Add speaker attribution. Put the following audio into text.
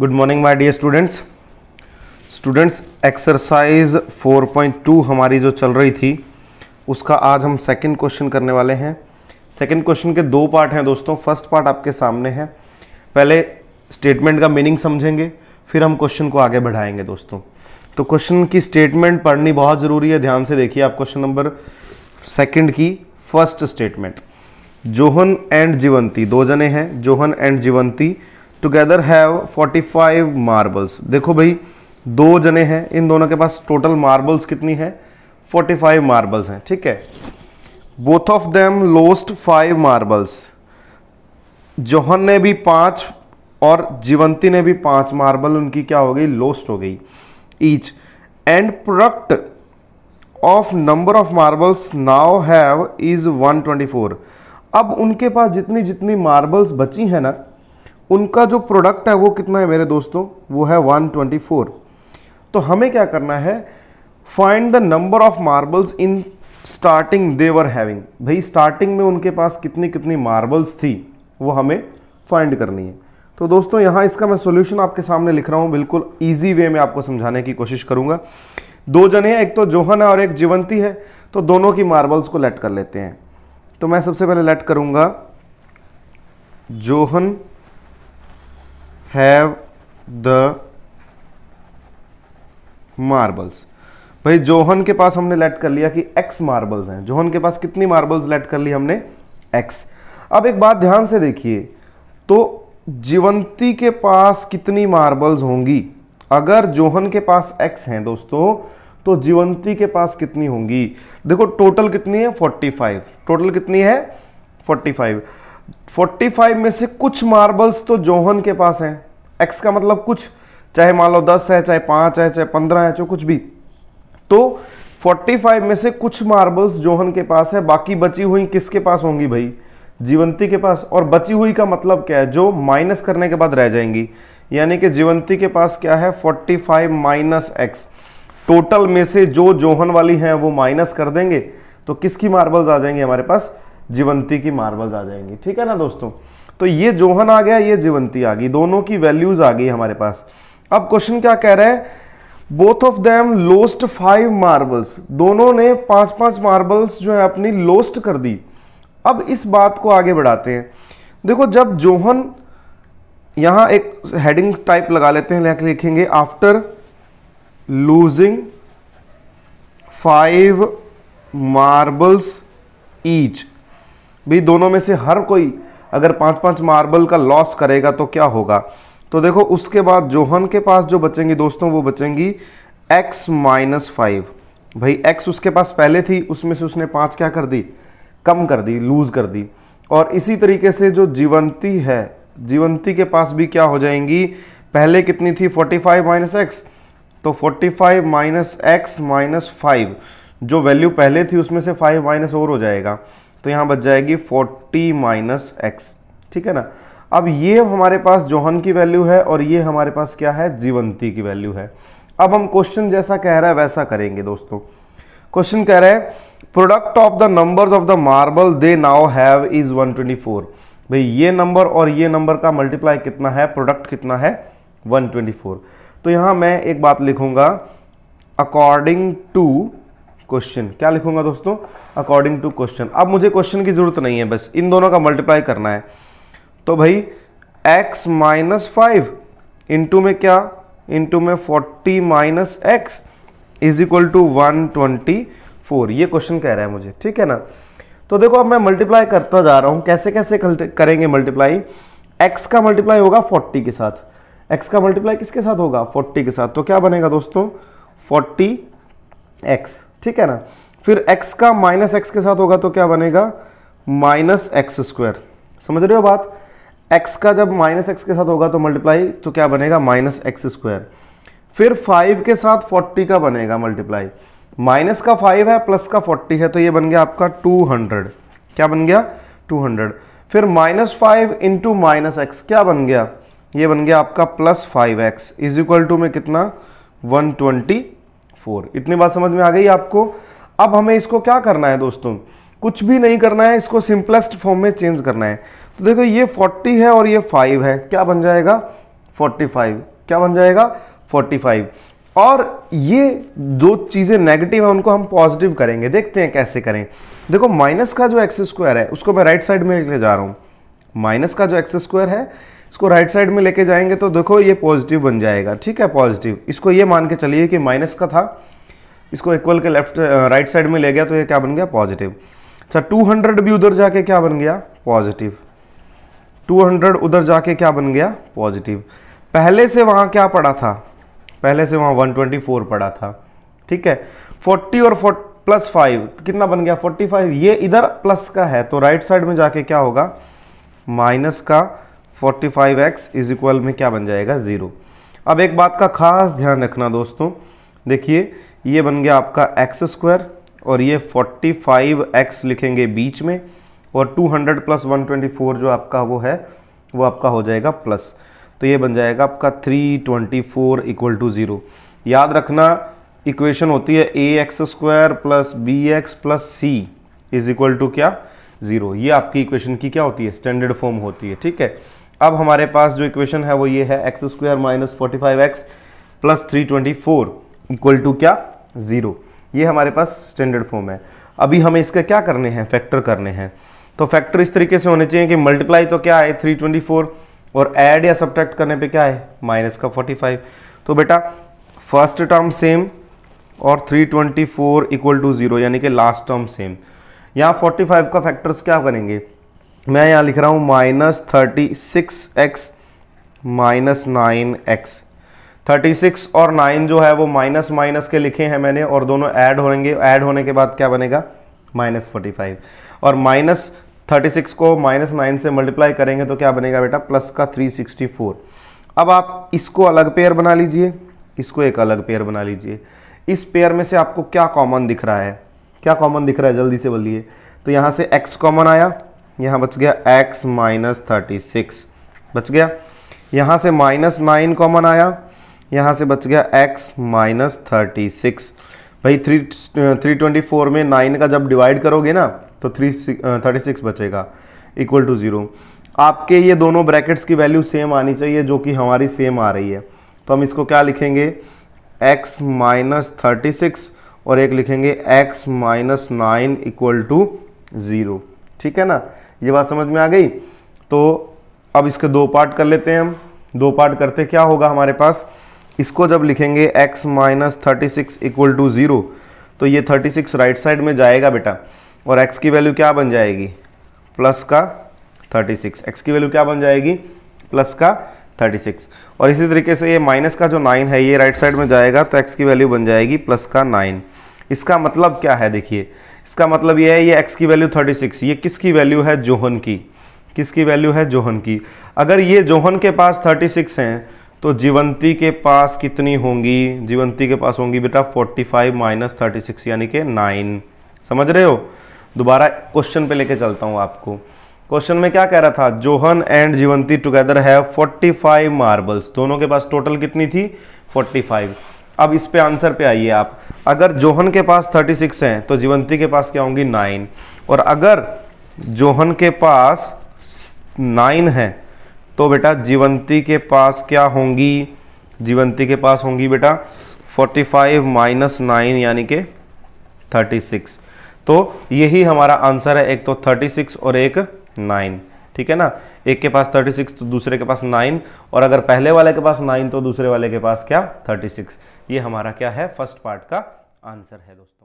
Speaker 1: good morning my dear students students exercise 4.2 हमारी जो चल रही थी उसका आज हम सेकंड क्वेश्चन करने वाले हैं सेकंड क्वेश्चन के दो पार्ट हैं दोस्तों फर्स्ट पार्ट आपके सामने है पहले स्टेटमेंट का मीनिंग समझेंगे फिर हम क्वेश्चन को आगे बढ़ाएंगे दोस्तों तो क्वेश्चन की स्टेटमेंट पढ़नी बहुत ज़रूरी है ध्यान से देखिए आप क्वेश्चन नंबर सेकेंड की first statement John and Jivanti दो जने हैं John and Jivanti together have 45 marbles देखो भाई दो जने हैं इन दोनों के पास टोटल मार्बल्स कितनी है 45 मार्बल्स हैं ठीक है both of them lost five marbles John ने भी पांच और जीवंती ने भी पांच मार्बल उनकी क्या हो गई लोस्ट हो गई each and product of number of marbles now have is 124 अब उनके पास जितनी जितनी मार्बल्स बची हैं ना उनका जो प्रोडक्ट है वो कितना है मेरे दोस्तों वो है 124 तो हमें क्या करना है find the number of marbles in starting they were having भाई स्टार्टिंग में उनके पास कितनी कितनी मार्बल्स थी वो हमें फाइंड करनी है तो दोस्तों यहाँ इसका मैं सोल्यूशन आपके सामने लिख रहा हूँ बिल्कुल ईजी वे में आपको समझाने की कोशिश करूँगा दो जने हैं एक तो जोहन है और एक जीवंती है तो दोनों की मार्बल्स को लेट कर लेते हैं तो मैं सबसे पहले लेट करूंगा जोहन हैव द मार्बल्स भाई जोहन के पास हमने लेट कर लिया कि एक्स मार्बल्स हैं जोहन के पास कितनी मार्बल्स लेट कर ली हमने एक्स अब एक बात ध्यान से देखिए तो जीवंती के पास कितनी मार्बल्स होंगी अगर जोहन के पास एक्स हैं दोस्तों तो जीवंती के पास कितनी होंगी देखो टोटल कितनी है 45 टोटल कितनी है 45 45 में से कुछ मार्बल्स तो जोहन के पास हैं एक्स का मतलब कुछ चाहे मान लो दस है चाहे पांच है चाहे पंद्रह है चाहे कुछ भी तो 45 में से कुछ मार्बल्स जोहन के पास है बाकी बची हुई किसके पास होंगी भाई जीवंती के पास और बची हुई का मतलब क्या है जो माइनस करने के बाद रह जाएंगी यानी कि जीवंती के पास क्या है 45 फाइव माइनस एक्स टोटल में से जो जोहन वाली हैं वो माइनस कर देंगे तो किसकी मार्बल्स आ जाएंगी हमारे पास जीवंती की मार्बल्स आ जाएंगी ठीक है ना दोस्तों तो ये जोहन आ गया ये जीवंती आ गई दोनों की वैल्यूज आ गई हमारे पास अब क्वेश्चन क्या कह रहा है both of them lost five marbles दोनों ने पांच पांच मार्बल्स जो है अपनी लोस्ट कर दी अब इस बात को आगे बढ़ाते हैं देखो जब जोहन यहां एक हेडिंग टाइप लगा लेते हैं लिखेंगे after losing five marbles each भी दोनों में से हर कोई अगर पाँच पाँच मार्बल का लॉस करेगा तो क्या होगा तो देखो उसके बाद जोहन के पास जो बचेंगी दोस्तों वो बचेंगी एक्स माइनस फाइव भाई एक्स उसके पास पहले थी उसमें से उसने पाँच क्या कर दी कम कर दी लूज़ कर दी और इसी तरीके से जो जीवंती है जीवंती के पास भी क्या हो जाएंगी पहले कितनी थी 45 फाइव माइनस एक्स तो 45 five minus X minus five जो वैल्यू पहले थी उसमें से 5 माइनस और हो जाएगा तो यहाँ बच जाएगी फोर्टी माइनस एक्स ठीक है ना अब ये हमारे पास जोहन की वैल्यू है और ये हमारे पास क्या है जीवंती की वैल्यू है अब हम क्वेश्चन जैसा कह रहा है वैसा करेंगे दोस्तों क्वेश्चन कह रहे हैं product of the numbers of the marble they now have is 124 भाई ये नंबर और ये नंबर का मल्टीप्लाई कितना है प्रोडक्ट कितना है 124 तो यहां मैं एक बात लिखूंगा अकॉर्डिंग टू क्वेश्चन क्या लिखूंगा दोस्तों अकॉर्डिंग टू क्वेश्चन अब मुझे क्वेश्चन की जरूरत नहीं है बस इन दोनों का मल्टीप्लाई करना है तो भाई x माइनस फाइव इंटू में क्या इंटू में forty minus X is equal to one twenty four ये क्वेश्चन कह रहा है मुझे ठीक है ना तो देखो अब मैं मल्टीप्लाई करता जा रहा हूँ कैसे कैसे करेंगे मल्टीप्लाई एक्स का मल्टीप्लाई होगा फोर्टी के साथ एक्स का मल्टीप्लाई किसके साथ होगा फोर्टी के साथ तो क्या बनेगा दोस्तों फोर्टी एक्स ठीक है ना फिर एक्स का माइनस एक्स के साथ होगा तो क्या बनेगा माइनस एक्स स्क्वायर समझ रहे हो बात एक्स का जब माइनस एक्स के साथ होगा तो मल्टीप्लाई तो क्या बनेगा माइनस एक्स स्क्वायर फिर फाइव के साथ फोर्टी का बनेगा मल्टीप्लाई माइनस का फाइव है प्लस का फोर्टी है तो ये बन गया आपका टू हंड्रेड क्या बन गया टू हंड्रेड फिर minus five into minus X क्या बन गया ये बन गया आपका plus five X is equal to में कितना वन ट्वेंटी फोर इतनी बात समझ में आ गई आपको अब हमें इसको क्या करना है दोस्तों कुछ भी नहीं करना है इसको सिंपलेस्ट फॉर्म में चेंज करना है तो देखो ये फोर्टी है और ये फाइव है क्या बन जाएगा फोर्टी फाइव क्या बन जाएगा फोर्टी फाइव और ये दो चीज़ें नेगेटिव हैं उनको हम पॉजिटिव करेंगे देखते हैं कैसे करें देखो माइनस का जो एक्स स्क्वायर है उसको मैं राइट साइड में ले जा रहा हूँ माइनस का जो एक्स स्क्वायर है इसको राइट साइड में लेके जाएंगे तो देखो ये पॉजिटिव बन जाएगा ठीक है पॉजिटिव इसको ये मान के चलिए कि माइनस का था इसको इक्वल के लेफ्ट राइट साइड में ले गया तो ये क्या बन गया पॉजिटिव अच्छा 200 भी उधर जाके क्या बन गया पॉजिटिव 200 उधर जाके क्या बन गया पॉजिटिव पहले से वहाँ क्या पड़ा था पहले से वहाँ 124 पड़ा था ठीक है 40 और 40 प्लस 5 कितना बन गया 45 ये इधर प्लस का है तो राइट साइड में जाके क्या होगा माइनस का forty five X is equal में क्या बन जाएगा ज़ीरो अब एक बात का खास ध्यान रखना दोस्तों देखिए ये बन गया आपका एक्स स्क्वायर और ये फोर्टी फाइव एक्स लिखेंगे बीच में और two hundred plus one twenty four जो आपका वो है वो आपका हो जाएगा प्लस तो ये बन जाएगा आपका three twenty four equal to zero याद रखना इक्वेशन होती है A X square plus B X plus C is equal to क्या ज़ीरो ये आपकी इक्वेशन की क्या होती है स्टैंडर्ड फॉर्म होती है ठीक है अब हमारे पास जो इक्वेशन है वो ये है X square minus forty five X plus three twenty four equal to क्या ज़ीरो ये हमारे पास स्टैंडर्ड फॉर्म है अभी हमें इसका क्या करने हैं फैक्टर करने हैं तो फैक्टर इस तरीके से होने चाहिए कि मल्टीप्लाई तो क्या है थ्री ट्वेंटी फोर और एड या सब्ट्रैक्ट करने पे क्या है माइनस का फोर्टी फाइव तो बेटा फर्स्ट टर्म सेम और three twenty four equal to zero यानी कि लास्ट टर्म सेम यहाँ फोर्टी फाइव का फैक्टर्स क्या करेंगे मैं यहाँ लिख रहा हूँ minus thirty six X minus nine X thirty six और नाइन जो है वो माइनस माइनस के लिखे हैं मैंने और दोनों ऐड होंगे ऐड होने के बाद क्या बनेगा माइनस फोर्टी फाइव और माइनस थर्टी सिक्स को माइनस नाइन से मल्टीप्लाई करेंगे तो क्या बनेगा बेटा प्लस का थ्री सिक्सटी फोर अब आप इसको अलग पेयर बना लीजिए इसको एक अलग पेयर बना लीजिए इस पेयर में से आपको क्या कॉमन दिख रहा है क्या कॉमन दिख रहा है जल्दी से बोलिए तो यहाँ से एक्स कॉमन आया यहाँ बच गया x माइनस थर्टी सिक्स बच गया यहाँ से माइनस नाइन कॉमन आया यहाँ से बच गया x माइनस थर्टी सिक्स भाई थ्री थ्री ट्वेंटी फोर में नाइन का जब डिवाइड करोगे ना तो थ्री थर्टी सिक्स बचेगा इक्वल टू ज़ीरो आपके ये दोनों ब्रैकेट्स की वैल्यू सेम आनी चाहिए जो कि हमारी सेम आ रही है तो हम इसको क्या लिखेंगे x माइनस थर्टी सिक्स और एक लिखेंगे x minus nine equal to zero ठीक है ना ये बात समझ में आ गई तो अब इसके दो पार्ट कर लेते हैं हम दो पार्ट करते क्या होगा हमारे पास इसको जब लिखेंगे x minus thirty six equal to zero तो ये थर्टी सिक्स राइट साइड में जाएगा बेटा और x की वैल्यू क्या बन जाएगी प्लस का थर्टी सिक्स एक्स की वैल्यू क्या बन जाएगी प्लस का थर्टी सिक्स और इसी तरीके से ये माइनस का जो नाइन है ये राइट साइड में जाएगा तो एक्स की वैल्यू बन जाएगी प्लस का नाइन इसका मतलब क्या है देखिए इसका मतलब ये है ये एक्स की वैल्यू 36 ये किसकी वैल्यू है जोहन की किसकी वैल्यू है जोहन की अगर ये जोहन के पास 36 हैं तो जीवंती के पास कितनी होंगी जीवंती के पास होंगी बेटा 45 फाइव माइनस थर्टी यानी कि नाइन समझ रहे हो दोबारा क्वेश्चन पे लेके चलता हूँ आपको क्वेश्चन में क्या कह रहा था जोहन एंड जीवंती टुगेदर है 45 मार्बल्स दोनों के पास टोटल कितनी थी 45 अब इस पे आंसर पे आइए आप अगर जोहन के पास 36 हैं तो जीवंती के पास क्या होंगी नाइन और अगर जोहन के पास नाइन है तो बेटा जीवंती के पास क्या होंगी जीवंती के पास होंगी बेटा 45 फाइव माइनस नाइन यानी के 36 तो यही हमारा आंसर है एक तो 36 और एक नाइन ठीक है ना एक के पास 36 तो दूसरे के पास 9 और अगर पहले वाले के पास 9 तो दूसरे वाले के पास क्या 36 ये हमारा क्या है फर्स्ट पार्ट का आंसर है दोस्तों